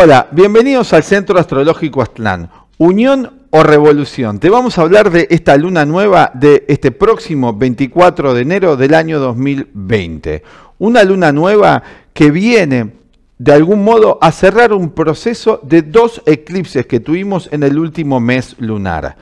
Hola, bienvenidos al Centro Astrológico Aztlán. Unión o revolución. Te vamos a hablar de esta luna nueva de este próximo 24 de enero del año 2020. Una luna nueva que viene de algún modo a cerrar un proceso de dos eclipses que tuvimos en el último mes lunar.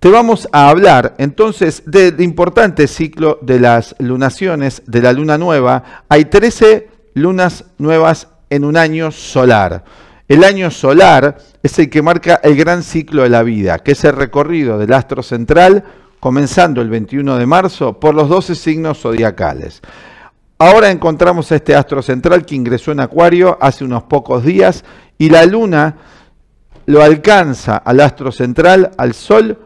Te vamos a hablar entonces del importante ciclo de las lunaciones de la luna nueva. Hay 13 lunas nuevas en un año solar. El año solar es el que marca el gran ciclo de la vida, que es el recorrido del astro central, comenzando el 21 de marzo, por los 12 signos zodiacales. Ahora encontramos a este astro central que ingresó en Acuario hace unos pocos días y la luna lo alcanza al astro central, al Sol,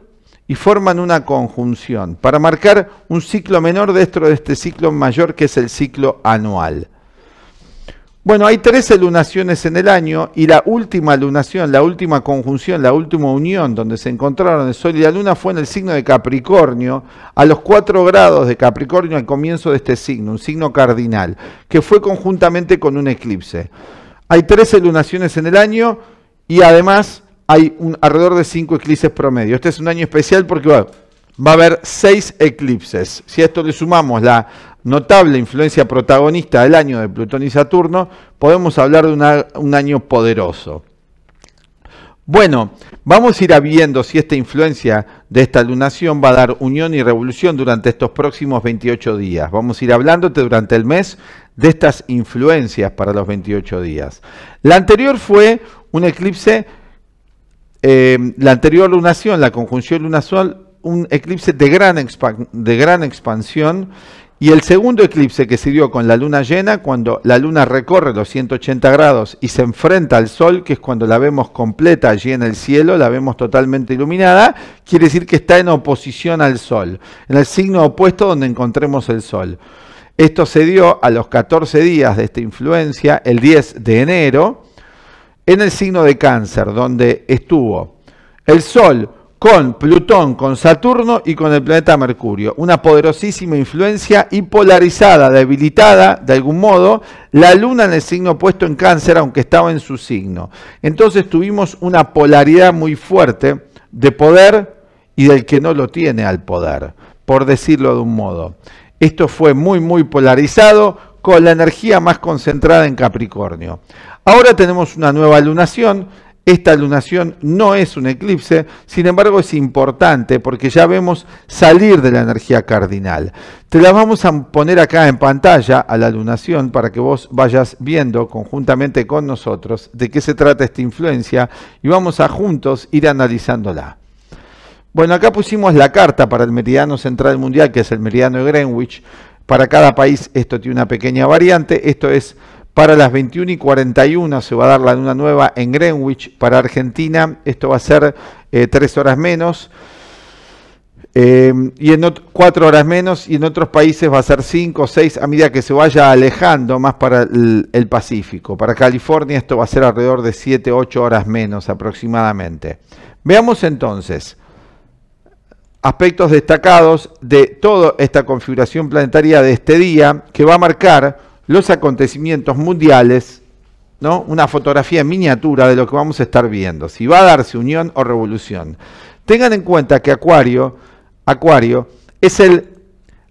y forman una conjunción para marcar un ciclo menor dentro de este ciclo mayor que es el ciclo anual. Bueno, hay tres lunaciones en el año y la última lunación, la última conjunción, la última unión donde se encontraron el Sol y la Luna fue en el signo de Capricornio, a los cuatro grados de Capricornio al comienzo de este signo, un signo cardinal, que fue conjuntamente con un eclipse. Hay 13 lunaciones en el año y además hay un, alrededor de cinco eclipses promedio. Este es un año especial porque va a haber seis eclipses. Si a esto le sumamos la notable influencia protagonista del año de Plutón y Saturno, podemos hablar de un año poderoso. Bueno, vamos a ir viendo si esta influencia de esta lunación va a dar unión y revolución durante estos próximos 28 días. Vamos a ir hablándote durante el mes de estas influencias para los 28 días. La anterior fue un eclipse, eh, la anterior lunación, la conjunción sol, un eclipse de gran, de gran expansión y el segundo eclipse que se dio con la luna llena, cuando la luna recorre los 180 grados y se enfrenta al sol, que es cuando la vemos completa allí en el cielo, la vemos totalmente iluminada, quiere decir que está en oposición al sol, en el signo opuesto donde encontremos el sol. Esto se dio a los 14 días de esta influencia, el 10 de enero, en el signo de cáncer, donde estuvo el sol con Plutón, con Saturno y con el planeta Mercurio. Una poderosísima influencia y polarizada, debilitada de algún modo, la luna en el signo puesto en cáncer, aunque estaba en su signo. Entonces tuvimos una polaridad muy fuerte de poder y del que no lo tiene al poder, por decirlo de un modo. Esto fue muy, muy polarizado, con la energía más concentrada en Capricornio. Ahora tenemos una nueva lunación esta lunación no es un eclipse, sin embargo es importante porque ya vemos salir de la energía cardinal. Te la vamos a poner acá en pantalla a la lunación para que vos vayas viendo conjuntamente con nosotros de qué se trata esta influencia y vamos a juntos ir analizándola. Bueno, acá pusimos la carta para el meridiano central mundial, que es el meridiano de Greenwich. Para cada país esto tiene una pequeña variante. Esto es para las 21 y 41 se va a dar la luna nueva en Greenwich para Argentina. Esto va a ser eh, tres horas menos. Eh, y en cuatro horas menos, y en otros países va a ser cinco o seis a medida que se vaya alejando más para el, el Pacífico. Para California esto va a ser alrededor de 7, 8 horas menos aproximadamente. Veamos entonces aspectos destacados de toda esta configuración planetaria de este día que va a marcar los acontecimientos mundiales, ¿no? Una fotografía en miniatura de lo que vamos a estar viendo, si va a darse unión o revolución. Tengan en cuenta que Acuario, Acuario es el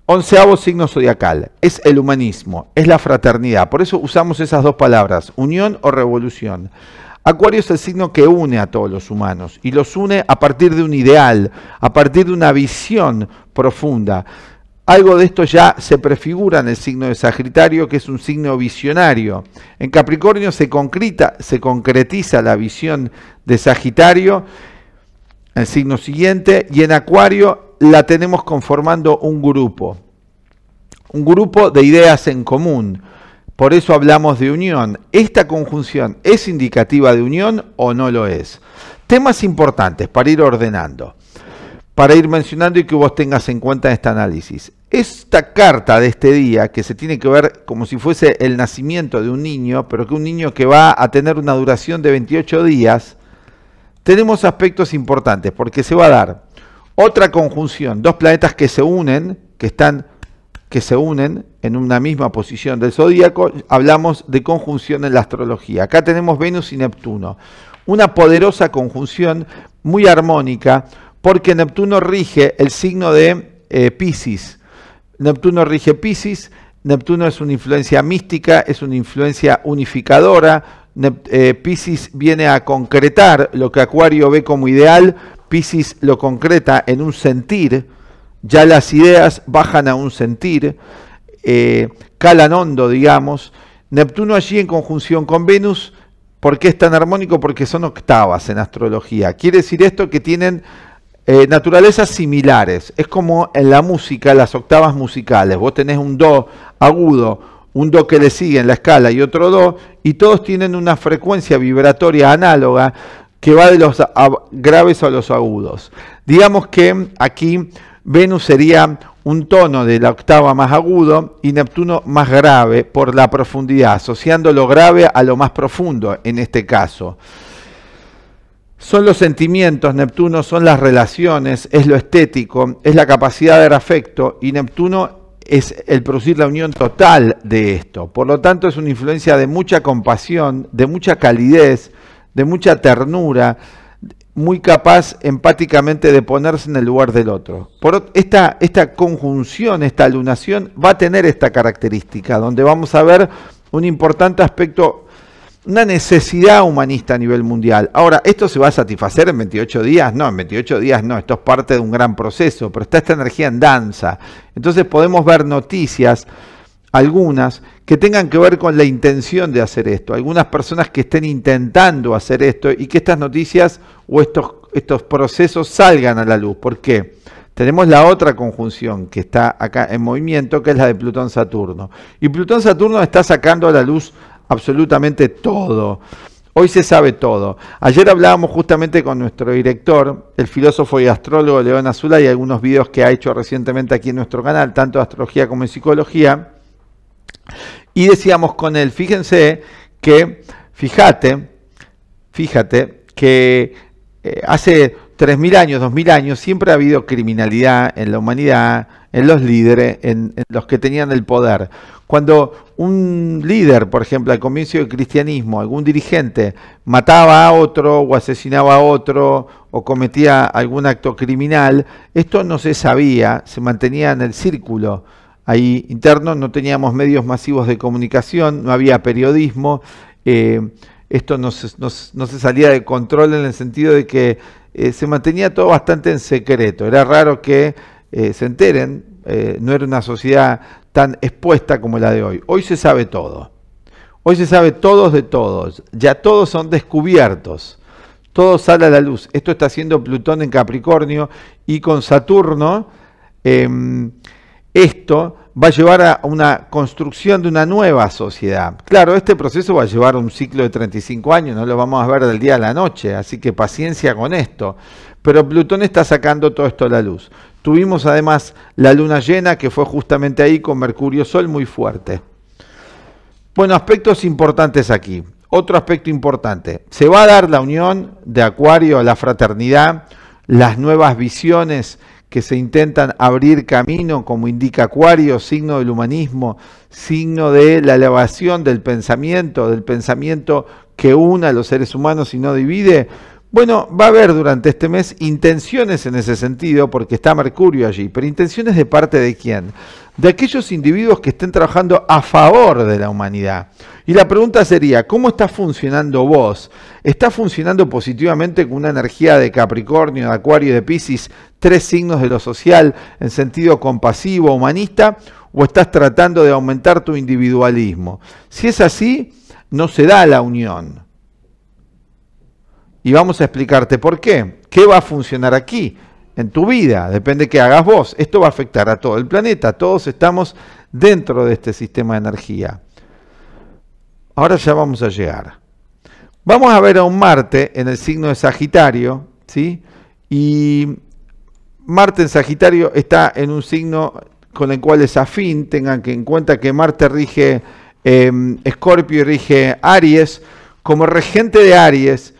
onceavo signo zodiacal, es el humanismo, es la fraternidad. Por eso usamos esas dos palabras, unión o revolución. Acuario es el signo que une a todos los humanos y los une a partir de un ideal, a partir de una visión profunda. Algo de esto ya se prefigura en el signo de Sagitario, que es un signo visionario. En Capricornio se, concreta, se concretiza la visión de Sagitario, el signo siguiente, y en Acuario la tenemos conformando un grupo, un grupo de ideas en común. Por eso hablamos de unión. ¿Esta conjunción es indicativa de unión o no lo es? Temas importantes para ir ordenando para ir mencionando y que vos tengas en cuenta este análisis. Esta carta de este día, que se tiene que ver como si fuese el nacimiento de un niño, pero que un niño que va a tener una duración de 28 días, tenemos aspectos importantes, porque se va a dar otra conjunción, dos planetas que se unen, que están que se unen en una misma posición del zodíaco, hablamos de conjunción en la astrología. Acá tenemos Venus y Neptuno, una poderosa conjunción muy armónica, porque Neptuno rige el signo de eh, Piscis. Pisces. Neptuno rige Pisces, Neptuno es una influencia mística, es una influencia unificadora. Eh, Pisces viene a concretar lo que Acuario ve como ideal, Pisces lo concreta en un sentir, ya las ideas bajan a un sentir, eh, calan hondo, digamos. Neptuno allí en conjunción con Venus, ¿por qué es tan armónico? Porque son octavas en astrología. Quiere decir esto que tienen eh, naturalezas similares. Es como en la música, las octavas musicales. Vos tenés un do agudo, un do que le sigue en la escala y otro do, y todos tienen una frecuencia vibratoria análoga que va de los graves a los agudos. Digamos que aquí Venus sería un tono de la octava más agudo y Neptuno más grave por la profundidad, asociando lo grave a lo más profundo en este caso. Son los sentimientos, Neptuno son las relaciones, es lo estético, es la capacidad de dar afecto y Neptuno es el producir la unión total de esto. Por lo tanto, es una influencia de mucha compasión, de mucha calidez, de mucha ternura, muy capaz empáticamente de ponerse en el lugar del otro. Por esta, esta conjunción, esta alunación va a tener esta característica, donde vamos a ver un importante aspecto una necesidad humanista a nivel mundial. Ahora, ¿esto se va a satisfacer en 28 días? No, en 28 días no, esto es parte de un gran proceso, pero está esta energía en danza. Entonces podemos ver noticias, algunas, que tengan que ver con la intención de hacer esto, algunas personas que estén intentando hacer esto y que estas noticias o estos, estos procesos salgan a la luz. ¿Por qué? Tenemos la otra conjunción que está acá en movimiento, que es la de Plutón-Saturno. Y Plutón-Saturno está sacando a la luz absolutamente todo. Hoy se sabe todo. Ayer hablábamos justamente con nuestro director, el filósofo y astrólogo León Azula, y algunos videos que ha hecho recientemente aquí en nuestro canal, tanto de astrología como en psicología. Y decíamos con él, fíjense que, fíjate, fíjate que eh, hace 3.000 años, 2.000 años, siempre ha habido criminalidad en la humanidad, en los líderes, en, los que tenían el poder. Cuando un líder, por ejemplo, al comienzo del cristianismo, algún dirigente, mataba a otro o asesinaba a otro o cometía algún acto criminal, esto no se sabía, se mantenía en el círculo ahí interno, no teníamos medios masivos de comunicación, no había periodismo, eh, esto no se, salía de control en el sentido de que eh, se mantenía todo bastante en secreto. Era raro que eh, se enteren, eh, no era una sociedad tan expuesta como la de hoy. Hoy se sabe todo. Hoy se sabe todos de todos. Ya todos son descubiertos. Todo sale a la luz. Esto está haciendo Plutón en Capricornio y con Saturno. Em, esto va a llevar a una construcción de una nueva sociedad. Claro, este proceso va a llevar un ciclo de 35 años, no lo vamos a ver del día a la noche, así que paciencia con esto pero Plutón está sacando todo esto a la luz. Tuvimos además la luna llena, que fue justamente ahí con Mercurio Sol muy fuerte. Bueno, aspectos importantes aquí. Otro aspecto importante. Se va a dar la unión de Acuario a la fraternidad, las nuevas visiones que se intentan abrir camino, como indica Acuario, signo del humanismo, signo de la elevación del pensamiento, del pensamiento que una a los seres humanos y no divide bueno, va a haber durante este mes intenciones en ese sentido, porque está Mercurio allí, pero intenciones de parte de quién? De aquellos individuos que estén trabajando a favor de la humanidad. Y la pregunta sería, ¿cómo está funcionando vos? ¿Está funcionando positivamente con una energía de Capricornio, de Acuario, de Pisces, tres signos de lo social, en sentido compasivo, humanista? ¿O estás tratando de aumentar tu individualismo? Si es así, no se da la unión y vamos a explicarte por qué. ¿Qué va a funcionar aquí? En tu vida, depende que hagas vos. Esto va a afectar a todo el planeta. Todos estamos dentro de este sistema de energía. Ahora ya vamos a llegar. Vamos a ver a un Marte en el signo de Sagitario, ¿sí? Y Marte en Sagitario está en un signo con el cual es afín. Tengan que en cuenta que Marte rige eh, Escorpio y rige Aries. Como regente de Aries,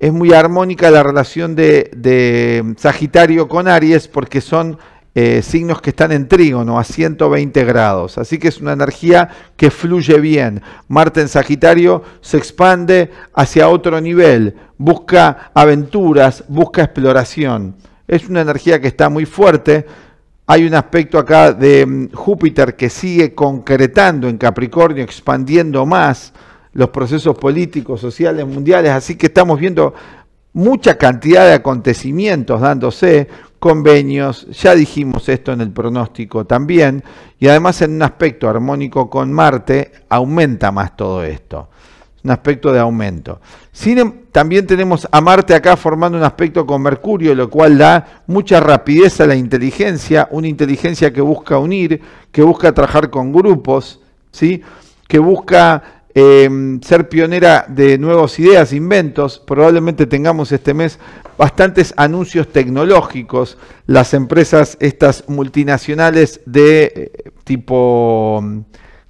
es muy armónica la relación de, mm, Sagitario con Aries porque son eh, signos que están en trígono a 120 grados. Así que es una energía que fluye bien. Marte en Sagitario se expande hacia otro nivel, busca aventuras, busca exploración. Es una energía que está muy fuerte. Hay un aspecto acá de mm, Júpiter que sigue concretando en Capricornio, expandiendo más los procesos políticos, sociales, mundiales, así que estamos viendo mucha cantidad de acontecimientos dándose, convenios, ya dijimos esto en el pronóstico también, y además en un aspecto armónico con Marte aumenta más todo esto, un aspecto de aumento. Em, también tenemos a Marte acá formando un aspecto con Mercurio, lo cual da mucha rapidez a la inteligencia, una inteligencia que busca unir, que busca trabajar con grupos, ¿sí? que busca Em, ser pionera de nuevas ideas, inventos. Probablemente tengamos este mes bastantes anuncios tecnológicos. Las empresas, estas multinacionales de eh, tipo... Mm,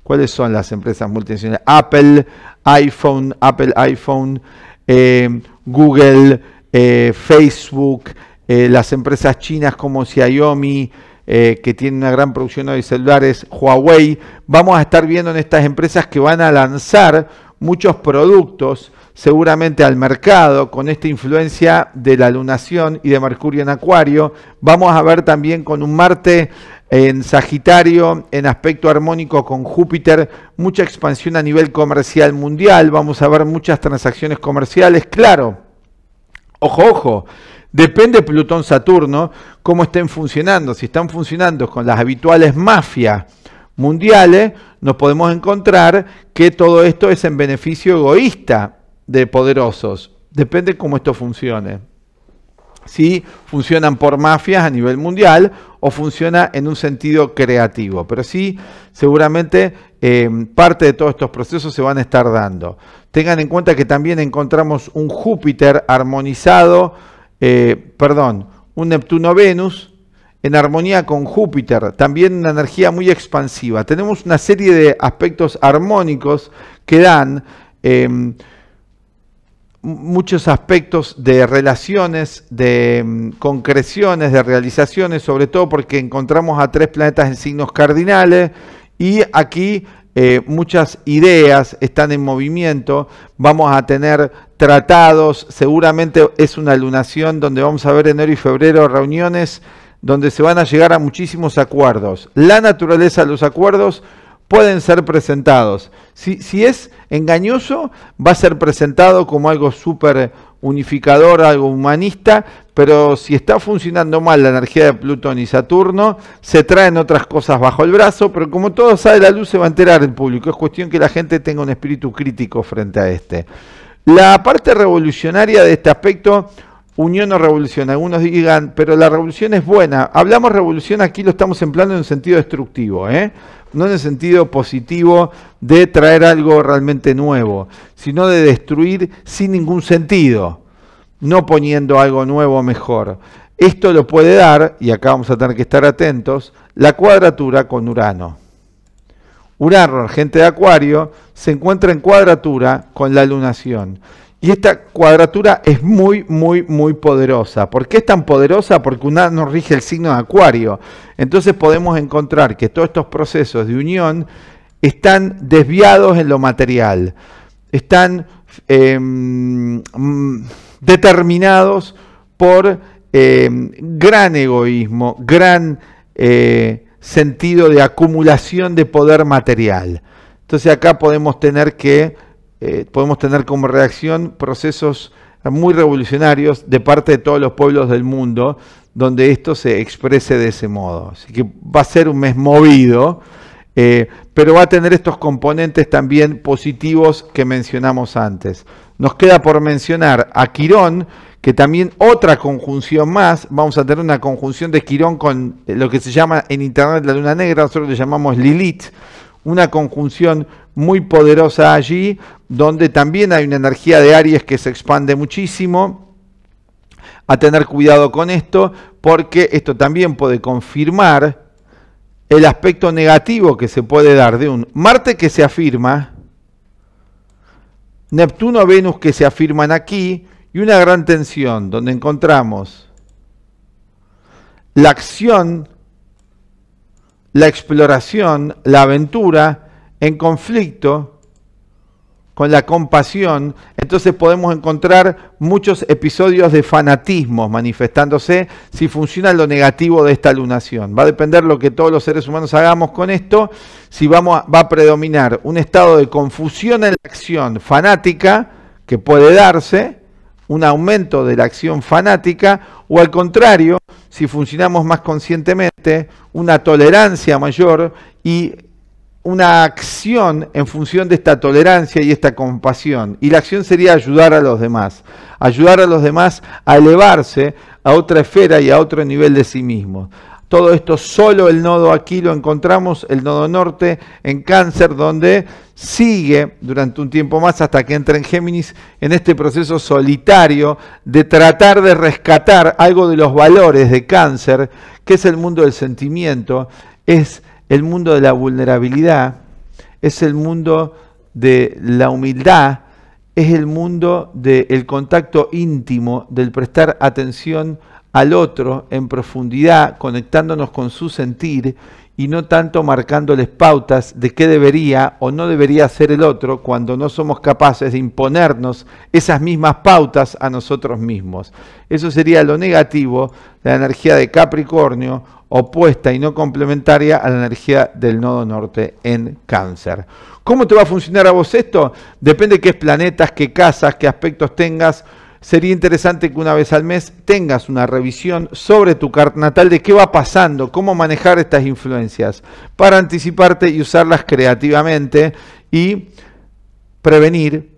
¿Cuáles son las empresas multinacionales? Apple, iPhone, Apple, iPhone, em, Google, eh, Facebook, eh, las empresas chinas como Xiaomi, eh, que tiene una gran producción de celulares, Huawei. Vamos a estar viendo en estas empresas que van a lanzar muchos productos seguramente al mercado con esta influencia de la lunación y de Mercurio en Acuario. Vamos a ver también con un Marte eh, en Sagitario, en aspecto armónico con Júpiter, mucha expansión a nivel comercial mundial, vamos a ver muchas transacciones comerciales, claro. Ojo, ojo, Depende Plutón-Saturno cómo estén funcionando. Si están funcionando con las habituales mafias mundiales, nos podemos encontrar que todo esto es en beneficio egoísta de poderosos. Depende cómo esto funcione. Si funcionan por mafias a nivel mundial o funciona en un sentido creativo. Pero sí, seguramente eh, parte de todos estos procesos se van a estar dando. Tengan en cuenta que también encontramos un Júpiter armonizado eh, perdón, un Neptuno-Venus en armonía con Júpiter, también una energía muy expansiva. Tenemos una serie de aspectos armónicos que dan em, muchos aspectos de relaciones, de em, concreciones, de realizaciones, sobre todo porque encontramos a tres planetas en signos cardinales y aquí eh, muchas ideas están en movimiento. Vamos a tener tratados, seguramente es una lunación donde vamos a ver enero y febrero reuniones donde se van a llegar a muchísimos acuerdos. La naturaleza de los acuerdos pueden ser presentados. Si, es engañoso, va a ser presentado como algo súper unificador, algo humanista, pero si está funcionando mal la energía de Plutón y Saturno, se traen otras cosas bajo el brazo, pero como todo sale a la luz, se va a enterar el público. Es cuestión que la gente tenga un espíritu crítico frente a este. La parte revolucionaria de este aspecto, unión o revolución, algunos digan, pero la revolución es buena. Hablamos revolución, aquí lo estamos empleando en un sentido destructivo, ¿eh? no en el sentido positivo de traer algo realmente nuevo, sino de destruir sin ningún sentido, no poniendo algo nuevo mejor. Esto lo puede dar, y acá vamos a tener que estar atentos, la cuadratura con Urano. Urano, gente de Acuario, se encuentra en cuadratura con la lunación. Y esta cuadratura es muy, muy, muy poderosa. ¿Por qué es tan poderosa? Porque Urano rige el signo de Acuario. Entonces podemos encontrar que todos estos procesos de unión están desviados en lo material, están em, determinados por em, gran egoísmo, gran... Eh, sentido de acumulación de poder material. Entonces acá podemos tener que eh, podemos tener como reacción procesos muy revolucionarios de parte de todos los pueblos del mundo donde esto se exprese de ese modo. Así que va a ser un mes movido. Eh, pero va a tener estos componentes también positivos que mencionamos antes. Nos queda por mencionar a Quirón, que también otra conjunción más, vamos a tener una conjunción de Quirón con eh, lo que se llama en Internet la Luna Negra, nosotros le llamamos Lilith, una conjunción muy poderosa allí, donde también hay una energía de Aries que se expande muchísimo. A tener cuidado con esto, porque esto también puede confirmar el aspecto negativo que se puede dar de un Marte que se afirma, Neptuno, Venus que se afirman aquí, y una gran tensión donde encontramos la acción, la exploración, la aventura en conflicto con la compasión, entonces podemos encontrar muchos episodios de fanatismo manifestándose si funciona lo negativo de esta lunación. Va a depender lo que todos los seres humanos hagamos con esto, si vamos va a predominar un estado de confusión en la acción fanática que puede darse, un aumento de la acción fanática, o al contrario, si funcionamos más conscientemente, una tolerancia mayor y una acción en función de esta tolerancia y esta compasión. Y la acción sería ayudar a los demás, ayudar a los demás a elevarse a otra esfera y a otro nivel de sí mismos. Todo esto solo el nodo aquí lo encontramos, el nodo norte en cáncer, donde sigue durante un tiempo más hasta que entra en Géminis en este proceso solitario de tratar de rescatar algo de los valores de cáncer, que es el mundo del sentimiento, es el mundo de la vulnerabilidad, es el mundo de la humildad, es el mundo del contacto íntimo, del prestar atención al otro en profundidad, conectándonos con su sentir y no tanto marcándoles pautas de qué debería o no debería hacer el otro cuando no somos capaces de imponernos esas mismas pautas a nosotros mismos. Eso sería lo negativo de la energía de Capricornio opuesta y no complementaria a la energía del nodo norte en cáncer. ¿Cómo te va a funcionar a vos esto? Depende qué planetas, qué casas, qué aspectos tengas. Sería interesante que una vez al mes tengas una revisión sobre tu carta natal de qué va pasando, cómo manejar estas influencias, para anticiparte y usarlas creativamente y prevenir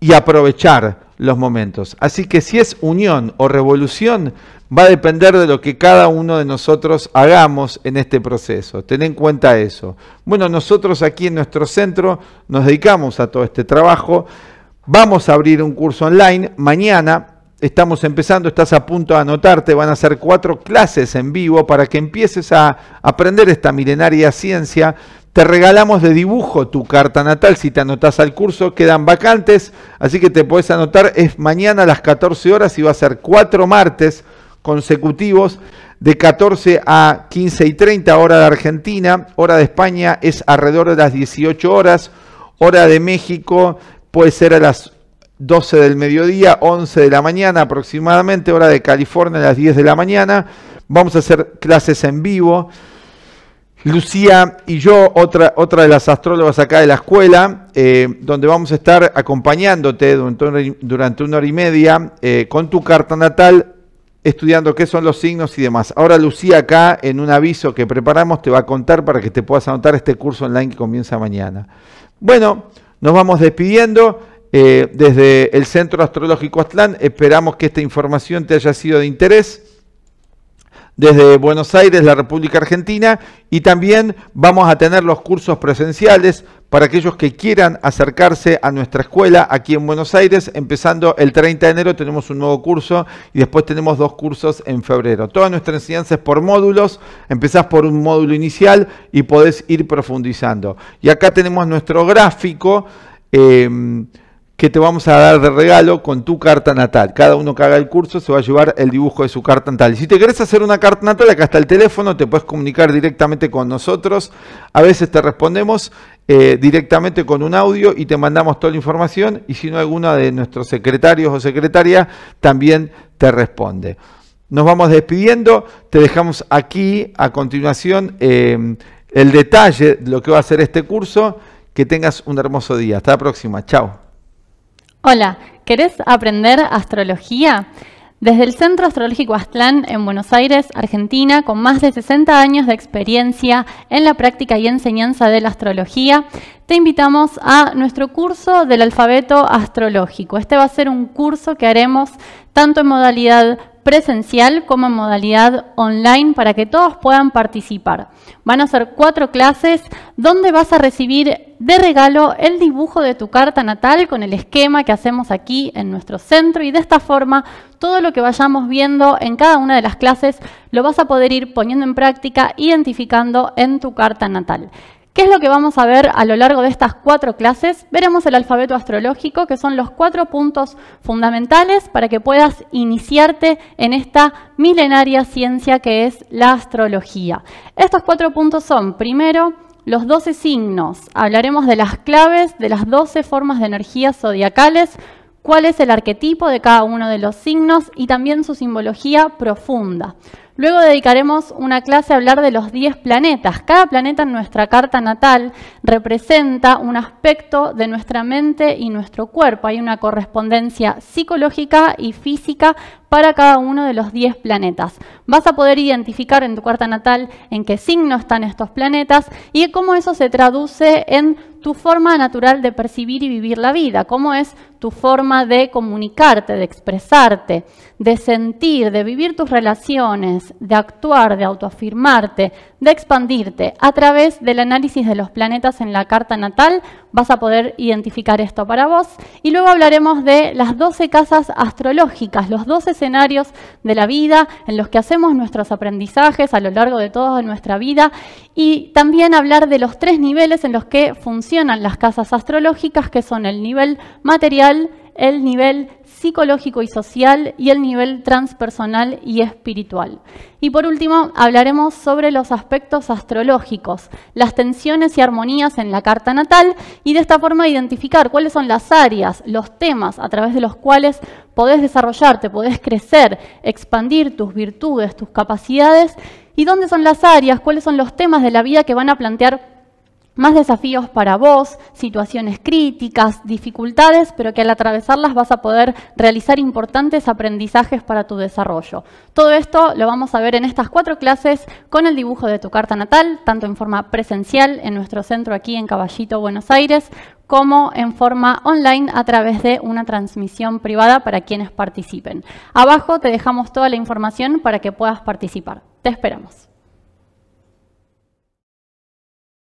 y aprovechar los momentos. Así que si es unión o revolución, va a depender de lo que cada uno de nosotros hagamos en este proceso. Ten en cuenta eso. Bueno, nosotros aquí en nuestro centro nos dedicamos a todo este trabajo. Vamos a abrir un curso online mañana. Estamos empezando, estás a punto de anotarte, van a ser cuatro clases en vivo para que empieces a aprender esta milenaria ciencia. Te regalamos de dibujo tu carta natal si te anotas al curso, quedan vacantes, así que te puedes anotar, es mañana a las 14 horas y va a ser cuatro martes consecutivos de 14 a 15 y 30 hora de Argentina, hora de España es alrededor de las 18 horas, hora de México puede ser a las 12 del mediodía, 11 de la mañana aproximadamente, hora de California a las 10 de la mañana. Vamos a hacer clases en vivo. Lucía y yo, otra, otra de las astrólogas acá de la escuela, eh, donde vamos a estar acompañándote durante una, hora y media eh, con tu carta natal, estudiando qué son los signos y demás. Ahora Lucía acá, en un aviso que preparamos, te va a contar para que te puedas anotar este curso online que comienza mañana. Bueno, nos vamos despidiendo. Eh, desde el Centro Astrológico Aztlán esperamos que esta información te haya sido de interés desde Buenos Aires, la República Argentina, y también vamos a tener los cursos presenciales para aquellos que quieran acercarse a nuestra escuela aquí en Buenos Aires. Empezando el 30 de enero tenemos un nuevo curso y después tenemos dos cursos en febrero. Toda nuestra enseñanza es por módulos, empezás por un módulo inicial y podés ir profundizando. Y acá tenemos nuestro gráfico. Eh, que te vamos a dar de regalo con tu carta natal. Cada uno que haga el curso se va a llevar el dibujo de su carta natal. Y Si te querés hacer una carta natal, acá está el teléfono, te puedes comunicar directamente con nosotros. A veces te respondemos eh, directamente con un audio y te mandamos toda la información. Y si no, alguno de nuestros secretarios o secretarias también te responde. Nos vamos despidiendo, te dejamos aquí a continuación eh, el detalle de lo que va a ser este curso. Que tengas un hermoso día. Hasta la próxima. Chao. Hola, ¿querés aprender astrología? Desde el Centro Astrológico Aztlán en Buenos Aires, Argentina, con más de 60 años de experiencia en la práctica y enseñanza de la astrología, te invitamos a nuestro curso del alfabeto astrológico. Este va a ser un curso que haremos tanto en modalidad presencial como en modalidad online para que todos puedan participar. Van a ser cuatro clases donde vas a recibir de regalo el dibujo de tu carta natal con el esquema que hacemos aquí en nuestro centro y de esta forma todo lo que vayamos viendo en cada una de las clases lo vas a poder ir poniendo en práctica, identificando en tu carta natal. ¿Qué es lo que vamos a ver a lo largo de estas cuatro clases? Veremos el alfabeto astrológico, que son los cuatro puntos fundamentales para que puedas iniciarte en esta milenaria ciencia que es la astrología. Estos cuatro puntos son, primero, los 12 signos. Hablaremos de las claves, de las 12 formas de energías zodiacales, cuál es el arquetipo de cada uno de los signos y también su simbología profunda. Luego dedicaremos una clase a hablar de los 10 planetas. Cada planeta en nuestra carta natal representa un aspecto de nuestra mente y nuestro cuerpo. Hay una correspondencia psicológica y física para cada uno de los 10 planetas. Vas a poder identificar en tu carta natal en qué signo están estos planetas y cómo eso se traduce en tu forma natural de percibir y vivir la vida, cómo es tu forma de comunicarte, de expresarte, de sentir, de vivir tus relaciones, de actuar, de autoafirmarte, de expandirte. A través del análisis de los planetas en la carta natal vas a poder identificar esto para vos. Y luego hablaremos de las 12 casas astrológicas, los 12 escenarios de la vida en los que hacemos nuestros aprendizajes a lo largo de toda nuestra vida y también hablar de los tres niveles en los que funcionan las casas astrológicas, que son el nivel material, el nivel psicológico y social y el nivel transpersonal y espiritual. Y por último, hablaremos sobre los aspectos astrológicos, las tensiones y armonías en la carta natal y de esta forma identificar cuáles son las áreas, los temas a través de los cuales podés desarrollarte, podés crecer, expandir tus virtudes, tus capacidades y dónde son las áreas, cuáles son los temas de la vida que van a plantear más desafíos para vos, situaciones críticas, dificultades, pero que al atravesarlas vas a poder realizar importantes aprendizajes para tu desarrollo. Todo esto lo vamos a ver en estas cuatro clases con el dibujo de tu carta natal, tanto en forma presencial en nuestro centro aquí en Caballito, Buenos Aires, como en forma online a través de una transmisión privada para quienes participen. Abajo te dejamos toda la información para que puedas participar. Te esperamos.